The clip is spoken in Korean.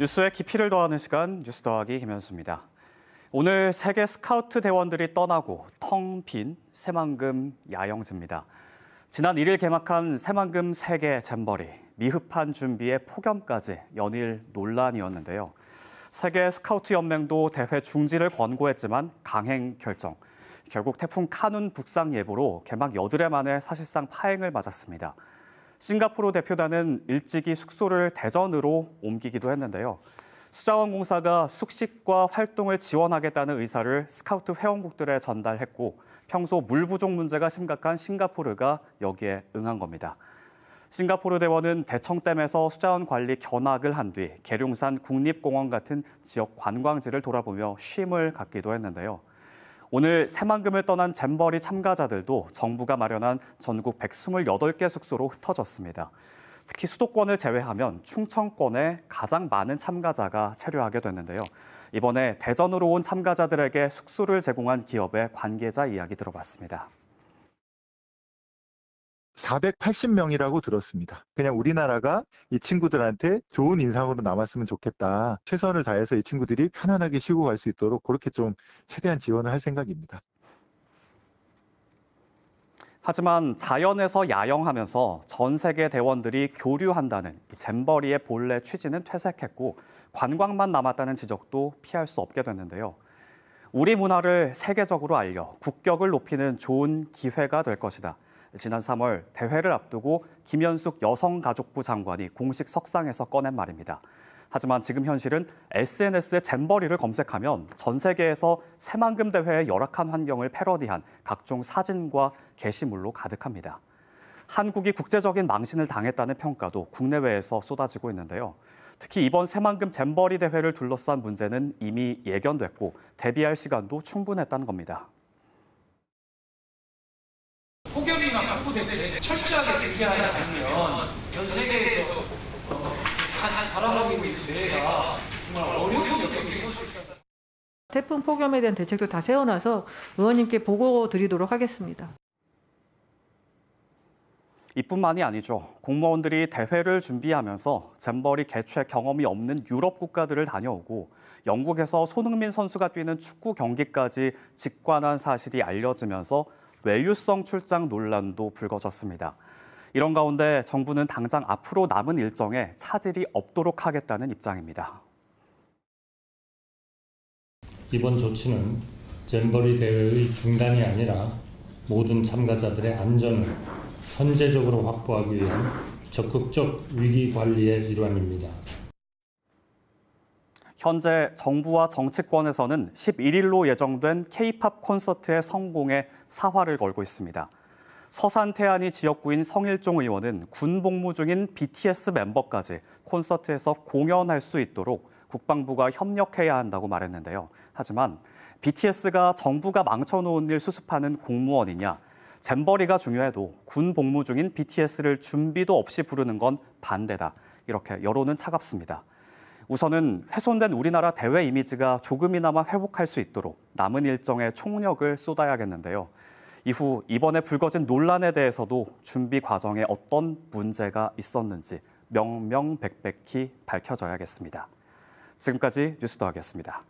뉴스에 깊이를 더하는 시간 뉴스 더하기 김현수입니다. 오늘 세계 스카우트 대원들이 떠나고 텅 빈 새만금 야영지입니다. 지난 1일 개막한 새만금 세계 잼버리 미흡한 준비에 폭염까지 연일 논란이었는데요. 세계 스카우트 연맹도 대회 중지를 권고했지만 강행 결정. 결국 태풍 카눈 북상 예보로 개막 여드레 만에 사실상 파행을 맞았습니다. 싱가포르 대표단은 일찍이 숙소를 대전으로 옮기기도 했는데요. 수자원공사가 숙식과 활동을 지원하겠다는 의사를 스카우트 회원국들에 전달했고 평소 물 부족 문제가 심각한 싱가포르가 여기에 응한 겁니다. 싱가포르 대원은 대청댐에서 수자원 관리 견학을 한 뒤 계룡산 국립공원 같은 지역 관광지를 돌아보며 쉼을 갖기도 했는데요. 오늘 새만금을 떠난 잼버리 참가자들도 정부가 마련한 전국 128개 숙소로 흩어졌습니다. 특히 수도권을 제외하면 충청권에 가장 많은 참가자가 체류하게 됐는데요. 이번에 대전으로 온 참가자들에게 숙소를 제공한 기업의 관계자 이야기 들어봤습니다. 480명이라고 들었습니다. 그냥 우리나라가 이 친구들한테 좋은 인상으로 남았으면 좋겠다. 최선을 다해서 이 친구들이 편안하게 쉬고 갈 수 있도록 그렇게 좀 최대한 지원을 할 생각입니다. 하지만 자연에서 야영하면서 전 세계 대원들이 교류한다는 잼버리의 본래 취지는 퇴색했고 관광만 남았다는 지적도 피할 수 없게 됐는데요. 우리 문화를 세계적으로 알려 국격을 높이는 좋은 기회가 될 것이다. 지난 3월 대회를 앞두고 김현숙 여성가족부 장관이 공식 석상에서 꺼낸 말입니다. 하지만 지금 현실은 s n s 의 잼버리를 검색하면 전 세계에서 새만금 대회의 열악한 환경을 패러디한 각종 사진과 게시물로 가득합니다. 한국이 국제적인 망신을 당했다는 평가도 국내외에서 쏟아지고 있는데요. 특히 이번 새만금 잼버리 대회를 둘러싼 문제는 이미 예견됐고 대비할 시간도 충분했다는 겁니다. 환경이나 복구 대책 철저하게 규제하지 면전 세계에서 어, 바라보고 있는 대회가 정말 어려운 역경이 호소시다 태풍 폭염에 대한 대책도 다 세워놔서 의원님께 보고 드리도록 하겠습니다. 이뿐만이 아니죠. 공무원들이 대회를 준비하면서 잼버리 개최 경험이 없는 유럽 국가들을 다녀오고 영국에서 손흥민 선수가 뛰는 축구 경기까지 직관한 사실이 알려지면서 외유성 출장 논란도 불거졌습니다. 이런 가운데 정부는 당장 앞으로 남은 일정에 차질이 없도록 하겠다는 입장입니다. 이번 조치는 잼버리 대회의 중단이 아니라 모든 참가자들의 안전을 선제적으로 확보하기 위한 적극적 위기 관리의 일환입니다. 현재 정부와 정치권에서는 11일로 예정된 K-팝 콘서트의 성공에 사활을 걸고 있습니다. 서산 태안이 지역구인 성일종 의원은 군 복무 중인 BTS 멤버까지 콘서트에서 공연할 수 있도록 국방부가 협력해야 한다고 말했는데요. 하지만 BTS가 정부가 망쳐놓은 일 수습하는 공무원이냐, 잼버리가 중요해도 군 복무 중인 BTS를 준비도 없이 부르는 건 반대다. 이렇게 여론은 차갑습니다. 우선은 훼손된 우리나라 대회 이미지가 조금이나마 회복할 수 있도록 남은 일정에 총력을 쏟아야겠는데요. 이후 이번에 불거진 논란에 대해서도 준비 과정에 어떤 문제가 있었는지 명명백백히 밝혀져야겠습니다. 지금까지 뉴스더하겠습니다.